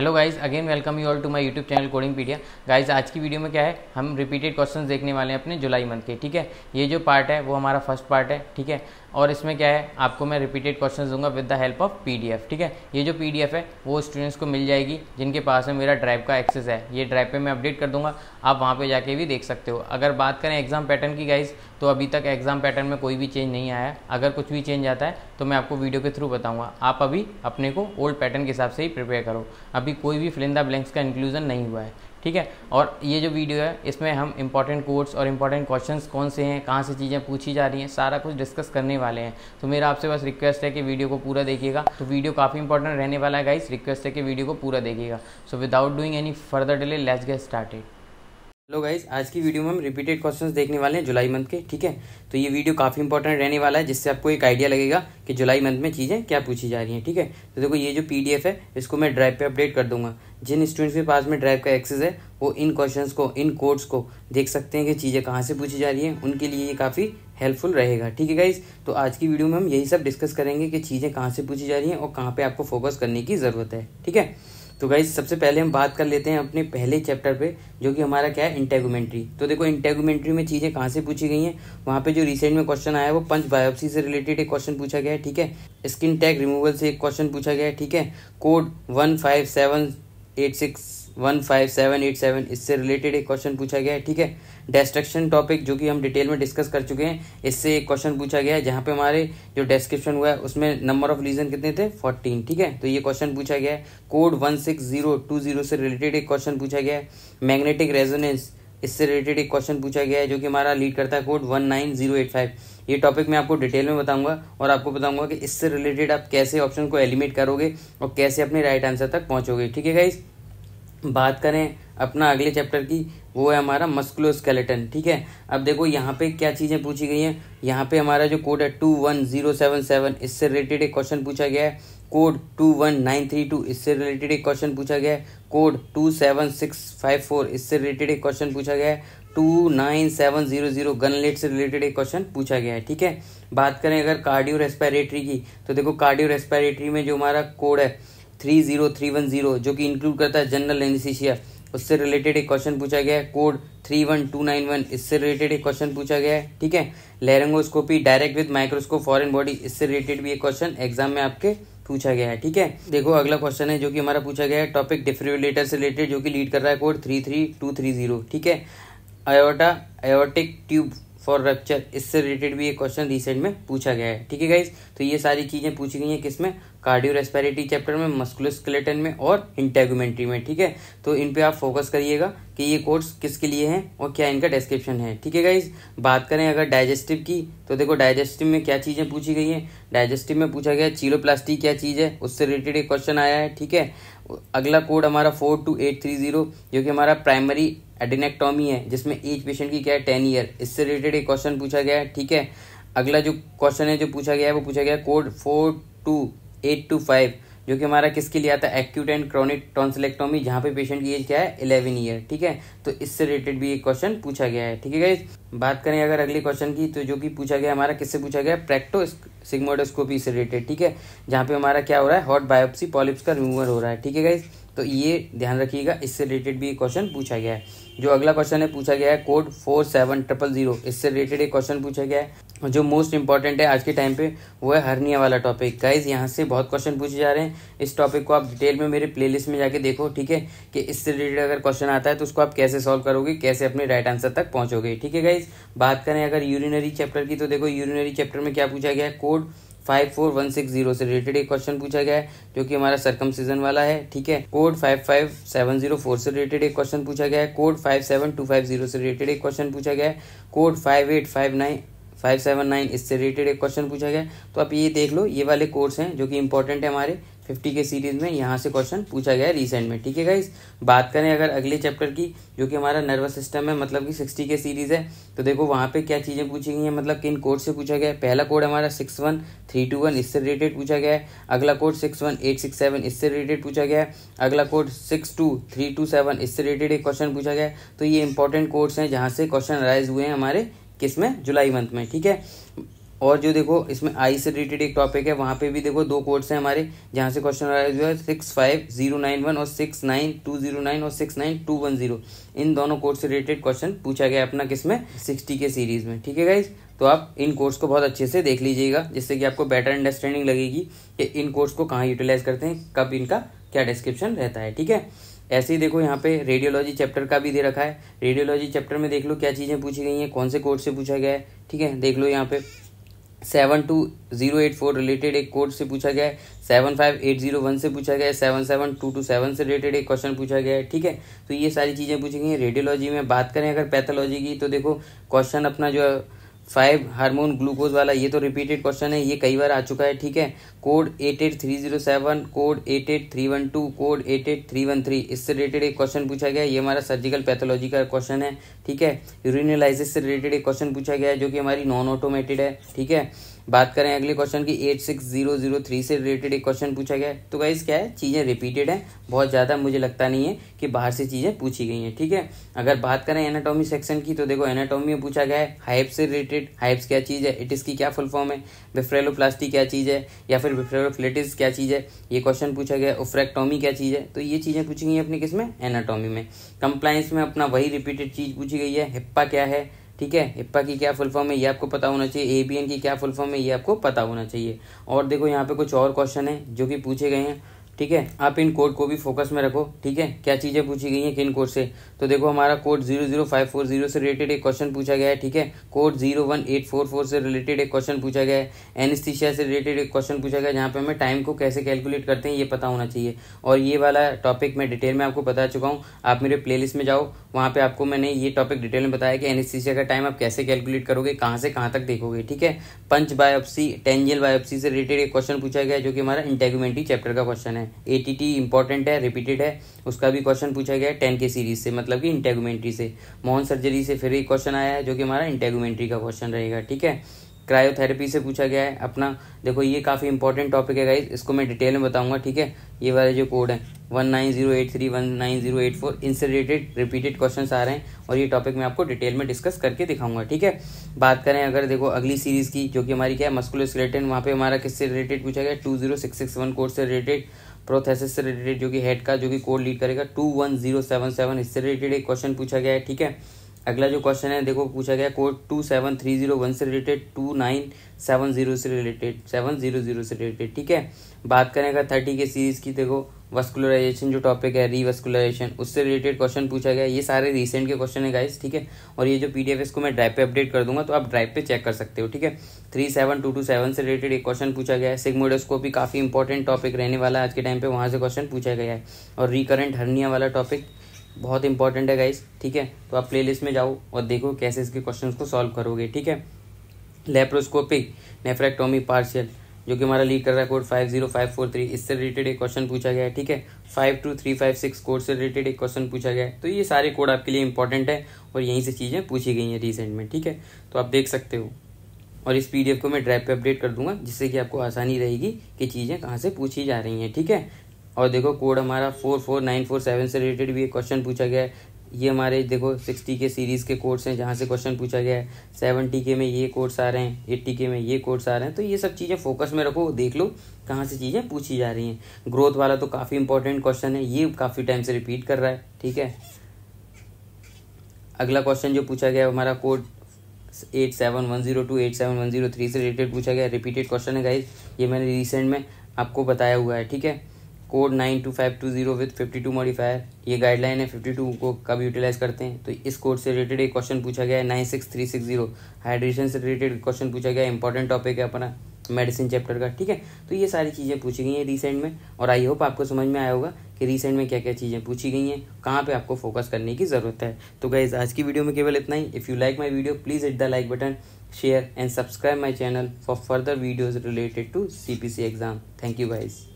hello guys again welcome you all to my YouTube channel Codingpedia guys आज की video में क्या है हम रिपीटेड क्वेश्चन देखने वाले हैं अपने जुलाई मंथ के ठीक है ये जो पार्ट है वो हमारा फर्स्ट पार्ट है ठीक है और इसमें क्या है आपको मैं रिपीटेड क्वेश्चन दूंगा with the help of P ठीक है ये जो पी है वो स्टूडेंट्स को मिल जाएगी जिनके पास में मेरा ड्राइव का एक्सेस है ये ड्राइव पर मैं अपडेट कर दूंगा आप वहाँ पर जाके भी देख सकते हो अगर बात करें एग्जाम पैटर्न की गाइज तो अभी तक एग्जाम पैटर्न में कोई भी चेंज नहीं आया अगर कुछ भी चेंज आता है तो मैं आपको वीडियो के थ्रू बताऊंगा आप अभी अपने को ओल्ड पैटर्न के हिसाब से ही प्रिपेयर करो अभी कोई भी फिलिंदा ब्लैंक्स का इंक्लूजन नहीं हुआ है ठीक है और ये जो वीडियो है इसमें हम इंपॉर्टेंट कोर्ट्स और इंपॉर्टेंट क्वेश्चन कौन से हैं कहाँ से चीज़ें पूछी जा रही हैं सारा कुछ डिस्कस करने वाले हैं तो मेरा आपसे बस रिक्वेस्ट है कि वीडियो को पूरा देखिएगा तो वीडियो काफ़ी इंपॉर्टेंट रहने वाला है गाइस रिक्वेस्ट है कि वीडियो को पूरा देखिएगा so without doing any further delay let's get started hello guys आज की वीडियो में हम रिपीटेड क्वेश्चंस देखने वाले हैं जुलाई मंथ के ठीक है तो ये वीडियो काफ़ी इंपॉर्टेंट रहने वाला है जिससे आपको एक आइडिया लगेगा कि जुलाई मंथ में चीज़ें क्या पूछी जा रही हैं ठीक है तो देखो ये जो पीडीएफ है इसको मैं ड्राइव पे अपडेट कर दूंगा जिन स्टूडेंट्स के पास में ड्राइव का एक्सेस है वो इन क्वेश्चन को इन कोड्स को देख सकते हैं कि चीज़ें कहाँ से पूछी जा रही है उनके लिए ये काफ़ी हेल्पफुल रहेगा ठीक है गाइज तो आज की वीडियो में हम यही सब डिस्कस करेंगे कि चीज़ें कहाँ से पूछी जा रही हैं और कहाँ पर आपको फोकस करने की ज़रूरत है ठीक है तो गाइज सबसे पहले हम बात कर लेते हैं अपने पहले चैप्टर पे जो कि हमारा क्या है इंटेगोमेंट्री तो देखो इंटेगोमेंट्री में चीज़ें कहाँ से पूछी गई हैं वहाँ पे जो रिसेंट में क्वेश्चन आया है वो पंच बायोप्सी से रिलेटेड एक क्वेश्चन पूछा गया है ठीक है स्किन टैग रिमूवल से एक क्वेश्चन पूछा गया है ठीक है code one five seven eight six one five seven eight seven इससे रिलेटेड एक क्वेश्चन पूछा गया है ठीक है डेस्ट्रक्शन टॉपिक जो कि हम डिटेल में डिस्कस कर चुके हैं इससे एक क्वेश्चन पूछा गया है जहाँ पे हमारे जो डेस्क्रिप्शन हुआ है उसमें नंबर ऑफ रीजन कितने थे फोर्टीन ठीक है तो ये क्वेश्चन पूछा गया है code one six zero two zero से रिलेटेड एक क्वेश्चन पूछा गया है मैग्नेटिक रेजोनेंस इससे रिलेटेड एक क्वेश्चन पूछा गया है जो कि हमारा लीड करता है code one nine zero eight five ये टॉपिक मैं आपको डिटेल में बताऊंगा और आपको बताऊंगा कि इससे रिलेटेड आप कैसे ऑप्शन को एलिमिनेट करोगे और कैसे अपने राइट आंसर तक पहुंचोगे ठीक है गाइज बात करें अपना अगले चैप्टर की वो है हमारा मस्कुलो स्केलेटन ठीक है अब देखो यहाँ पे क्या चीज़ें पूछी गई हैं यहाँ पे हमारा जो कोड है two one zero seven seven इससे रिलेटेड एक क्वेश्चन पूछा गया है code two one nine three two इससे रिलेटेड एक क्वेश्चन पूछा गया है code two seven six five four इससे रिलेटेड एक क्वेश्चन पूछा गया है two nine seven zero zero gauntlet से रिलेटेड एक क्वेश्चन पूछा गया है ठीक है बात करें अगर कार्डियो रेस्पायरेटरी की तो देखो कार्डियो रेस्पायरेटरी में जो हमारा कोड है three zero three one zero जो कि इंक्लूड करता है जनरल एनसीशिया उससे रिलेटेड एक क्वेश्चन पूछा गया है code three one two nine one इससे रिलेटेड एक क्वेश्चन पूछा गया है ठीक है laryngoscopy direct with microscope foreign body इससे रिलेटेड भी एक क्वेश्चन एग्जाम में आपके पूछा गया है ठीक है देखो अगला क्वेश्चन है जो कि हमारा पूछा गया है टॉपिक डिफ्रिविलेटर से रिलेटेड जो कि लीड कर रहा है code three three two three zero ठीक है आयोटा आयोटिक ट्यूब फॉर रप्चर इससे रिलेटेड भी एक क्वेश्चन रिसेंट में पूछा गया है ठीक है गाइज तो ये सारी चीज़ें पूछी गई हैं किसमें कार्डियो रेस्पिरेटरी चैप्टर में मस्कुलस्केलेटन में और इंटेगोमेंट्री में ठीक है तो इन पे आप फोकस करिएगा कि ये कोर्स किसके लिए हैं और क्या इनका डिस्क्रिप्शन है ठीक है गाइज बात करें अगर डाइजेस्टिव की तो देखो डाइजेस्टिव में क्या चीज़ें पूछी गई हैं डाइजेस्टिव में पूछा गया चीलोप्लास्टी क्या चीज़ है उससे रिलेटेड एक क्वेश्चन आया है ठीक है अगला कोड हमारा four two eight three zero जो कि हमारा प्राइमरी एडिनेक्टोमी है जिसमें एज पेशेंट की क्या है टेन ईयर इससे रिलेटेड एक क्वेश्चन पूछा गया है ठीक है अगला जो क्वेश्चन है जो पूछा गया है वो पूछा गया code four two eight two five जो कि हमारा किसके लिए आता है एक्यूट एंड क्रॉनिक टॉन्सलेक्टोमी जहाँ पे पेशेंट की एज क्या है इलेवन ईयर ठीक है तो इससे रिलेटेड भी एक क्वेश्चन पूछा गया है ठीक है गाइज बात करें अगर अगले क्वेश्चन की तो जो कि पूछा गया हमारा किससे पूछा गया प्रैक्टो सिग्मोडोस्कोपी से रिलेटेड ठीक है जहाँ पे हमारा क्या हो रहा है हॉट बायोप्सी पॉलिप्स का रिमूवल हो रहा है ठीक है गाइज तो ये ध्यान रखिएगा इससे रिलेटेड भी एक क्वेश्चन पूछा गया है जो अगला क्वेश्चन है पूछा गया है code four seven triple zero इससे रिलेटेड एक क्वेश्चन पूछा गया है जो मोस्ट इंपॉर्टेंट है आज के टाइम पे वो है हर्निया वाला टॉपिक गाइज यहाँ से बहुत क्वेश्चन पूछे जा रहे हैं इस टॉपिक को आप डिटेल में मेरे प्लेलिस्ट में जाके देखो ठीक है कि इससे रिलेटेड अगर क्वेश्चन आता है तो उसको आप कैसे सॉल्व करोगे कैसे अपने राइट आंसर तक पहुँचोगे ठीक है गाइज बात करें अगर यूरिनरी चैप्टर की तो देखो यूरिनरी चैप्टर में क्या पूछा गया है code five four one six zero से रिलेटेड एक क्वेश्चन पूछा गया है जो कि हमारा सरकम सीजन वाला है ठीक है code five five seven zero four से रिलेटेड एक क्वेश्चन पूछा गया है code five seven two five zero से रिलेटेड एक क्वेश्चन पूछा गया है code five eight five nine five seven nine इससे रिलेटेड एक क्वेश्चन पूछा गया तो आप ये देख लो ये वाले कोर्स हैं जो कि इंपॉर्टेंट है हमारे फिफ्टी के सीरीज में यहाँ से क्वेश्चन पूछा गया है रिसेंट में ठीक है गाइस बात करें अगर अगले चैप्टर की जो कि हमारा नर्वस सिस्टम है मतलब कि सिक्सटी के सीरीज है तो देखो वहाँ पे क्या चीज़ें पूछी गई हैं मतलब किन कोड से पूछा गया है पहला कोड हमारा six one three two one इससे रिलेटेड पूछा गया है अगला code six one eight six seven इससे रिलेटेड पूछा गया है अगला code six two three two seven इससे रिलेटेड एक क्वेश्चन पूछा गया है तो ये इंपॉर्टेंट कोड्स हैं जहाँ से क्वेश्चन राइज हुए हैं हमारे किस में जुलाई मंथ में ठीक है और जो देखो इसमें आई से रिलेटेड एक टॉपिक है वहाँ पे भी देखो दो कोर्ट्स हैं हमारे जहाँ से क्वेश्चन आया जो है six five zero nine one और six nine two zero nine और six nine two one zero इन दोनों कोर्ट से रिलेटेड क्वेश्चन पूछा गया अपना किस में सिक्सटी के सीरीज में ठीक है गाइज तो आप इन कोर्स को बहुत अच्छे से देख लीजिएगा जिससे कि आपको बेटर अंडरस्टैंडिंग लगेगी कि इन कोर्स को कहाँ यूटिलाइज करते हैं कब इनका क्या डिस्क्रिप्शन रहता है ठीक है ऐसे ही देखो यहाँ पे रेडियोलॉजी चैप्टर का भी दे रखा है रेडियोलॉजी चैप्टर में देख लो क्या चीज़ें पूछी गई हैं कौन से कोर्ट से पूछा गया है ठीक है देख लो यहाँ पे seven two zero eight four related एक कोर्ट से पूछा गया है seven five eight zero one से पूछा गया है seven seven two two seven से रिलेटेड एक क्वेश्चन पूछा गया है ठीक है तो ये सारी चीज़ें पूछी गई हैं रेडियोलॉजी में बात करें अगर पैथोलॉजी की तो देखो क्वेश्चन अपना जो है फाइव हार्मोन ग्लूकोज वाला ये तो रिपीटेड क्वेश्चन है ये कई बार आ चुका है ठीक है code eight eight three zero seven code eight eight three one two code eight eight three one three इससे रिलेटेड एक क्वेश्चन पूछा गया ये हमारा सर्जिकल पैथोलॉजी का क्वेश्चन है ठीक है यूरिनलाइसिस से रिलेटेड एक क्वेश्चन पूछा गया है जो कि हमारी नॉन ऑटोमेटेड है ठीक है बात करें अगले क्वेश्चन की eight six zero zero three से रिलेटेड एक क्वेश्चन पूछा गया तो गाइज क्या है चीज़ें रिपीटेड हैं बहुत ज़्यादा मुझे लगता नहीं है कि बाहर से चीज़ें पूछी गई हैं ठीक है अगर बात करें एनाटॉमी सेक्शन की तो देखो एनाटॉमी में पूछा गया है हाइप से रिलेटेड हाइप्स क्या चीज़ है इटिस की क्या फुल फॉर्म है विफ्रेलो क्या चीज़ है या फिर विफ्रेलो क्या चीज़ है ये क्वेश्चन पूछा गया है क्या चीज़ है तो ये चीज़ें पूछी गई हैं अपने किस में एनाटॉमी में कंप्लाइंस में अपना वही रिपीटेड चीज़ पूछी गई है हिप्पा क्या है ठीक है हिप्पा की क्या फुल फॉर्म है ये आपको पता होना चाहिए एबीएन की क्या फुल फॉर्म है ये आपको पता होना चाहिए और देखो यहाँ पे कुछ और क्वेश्चन है जो कि पूछे गए हैं ठीक है आप इन कोड को भी फोकस में रखो ठीक है क्या चीज़ें पूछी गई हैं किन कोड से तो देखो हमारा code zero zero five four zero से रिलेटेड एक क्वेश्चन पूछा गया है ठीक है code zero one eight four four से रिलेटेड एक क्वेश्चन पूछा गया है एनस्थीशिया से रिलेटेड एक क्वेश्चन पूछा गया जहाँ पर हमें टाइम को कैसे कैलकुलेट करते हैं ये पता होना चाहिए और ये वाला टॉपिक मैं डिटेल में आपको बता चुका हूँ आप मेरे प्ले में जाओ वहाँ पर आपको मैंने ये टॉपिक डिटेल में बताया कि एनस्थीशिया का टाइम आप कैसे कैलकुलेट करोगे कहाँ से कहाँ तक देखोगे ठीक है पंच बायोप्सी टेंजियल बायोप्सी से रिलेटेड एक क्वेश्चन पूछा गया जो कि हमारा इंटेगुमेंटी चैप्टर का क्वेश्चन है है ए टी टी इंपॉर्टेंट है रिपीटेड है उसका भी क्वेश्चन पूछा गया है टेन के सीरीज से मतलब कि इंटेगोमेंट्री से मोहन सर्जरी से फिर एक क्वेश्चन आया है जो कि हमारा इंटेगोमेंट्री का क्वेश्चन रहेगा ठीक है क्रायोथेरेपी से पूछा गया है अपना देखो ये काफ़ी इंपॉर्टेंट टॉपिक है गाइज इसको मैं डिटेल में बताऊंगा ठीक है ये वाले जो कोड है one nine zero eight three one nine zero eight four इनसे रिलेटेड रिपीटेड क्वेश्चन आ रहे हैं और ये टॉपिक मैं आपको डिटेल में डिस्कस करके दिखाऊंगा ठीक है बात करें अगर देखो अगली सीरीज़ की जो कि हमारी क्या है मस्कुलर स्केलेटन वहाँ पे हमारा किससे रिलेटेड पूछा गया two zero six six one कोर्स से रिलेटेड प्रोथेसिस से रिलेटेड जो कि हेड का जो कि कोड लीड करेगा two one zero seven seven इससे रिलेटेड एक क्वेश्चन पूछा गया है ठीक है अगला जो क्वेश्चन है देखो पूछा गया code two seven three zero one से related two nine seven zero से रिलेटेड सेवन जीरो जीरो से रिलेटेड ठीक है बात करें अगर थर्टी के सीरीज की देखो वस्कुलराइजेशन जो टॉपिक है रीवस्कुलराइजेशन उससे रिलेटेड क्वेश्चन पूछा गया ये सारे रिसेंट के क्वेश्चन है गाइस ठीक है और ये जो पी इसको मैं ड्राइव पे अपडेट कर दूंगा तो आप ड्राइव पे चेक कर सकते हो ठीक है three seven two two seven से रिलेटेड एक क्वेश्चन पूछा गया है सिग्मोडोस्कोपी काफ़ी इंपॉर्टेंट टॉपिक रहने वाला है आज के टाइम पे वहाँ से क्वेश्चन पूछा गया है और रिकरेंट हर्निया वाला टॉपिक बहुत इंपॉर्टेंट है गाइस ठीक है तो आप प्लेलिस्ट में जाओ और देखो कैसे इसके क्वेश्चन को सॉल्व करोगे ठीक है लेप्रोस्कोपिक नेफ्रेक्टोमी पार्शियल जो कि हमारा लीड कर रहा है code five zero five four three इससे रिलेटेड एक क्वेश्चन पूछा गया है ठीक है five two three five six code से रिलेटेड एक क्वेश्चन पूछा गया है तो ये सारे कोड आपके लिए इंपॉर्टेंट है और यहीं से चीज़ें पूछी गई हैं रिसेंट में ठीक है तो आप देख सकते हो और इस पी को मैं ड्राइव पर अपडेट कर दूंगा जिससे कि आपको आसानी रहेगी कि चीज़ें कहाँ से पूछी जा रही हैं ठीक है और देखो कोड हमारा four four nine four seven से रिलेटेड भी एक क्वेश्चन पूछा गया है ये हमारे देखो सिक्सटी के सीरीज़ के कोर्स हैं जहाँ से क्वेश्चन पूछा गया है सेवनटी के में ये कोर्स आ रहे हैं एट्टी के में ये कोर्स आ रहे हैं तो ये सब चीज़ें फोकस में रखो देख लो कहाँ से चीज़ें पूछी जा रही हैं ग्रोथ वाला तो काफ़ी इंपॉर्टेंट क्वेश्चन है ये काफ़ी टाइम से रिपीट कर रहा है ठीक है अगला क्वेश्चन जो पूछा गया हमारा code eight seven one zero two eight seven one zero three से रिलेटेड पूछा गया रिपीटेड क्वेश्चन है गाइज ये मैंने रिसेंट में आपको बताया हुआ है ठीक है code nine two five two zero with fifty two modifier ये गाइडलाइन है फिफ्टी टू को कब यूटिलाइज करते हैं तो इस कोड से रिलेटेड एक क्वेश्चन पूछा गया है nine six three six zero hydration से रिलेटेड क्वेश्चन पूछा गया है इंपॉर्टेंट टॉपिक है अपना मेडिसिन चैप्टर का ठीक है तो ये सारी चीज़ें पूछी गई हैं रिसेंट में और आई होप आपको समझ में आया होगा कि रिसेंट में क्या क्या चीज़ें पूछी गई हैं कहाँ पे आपको फोकस करने की ज़रूरत है तो गाइज आज की वीडियो में केवल इतना ही if you like my video please hit the like button share and subscribe my channel for further videos related to C exam thank you guys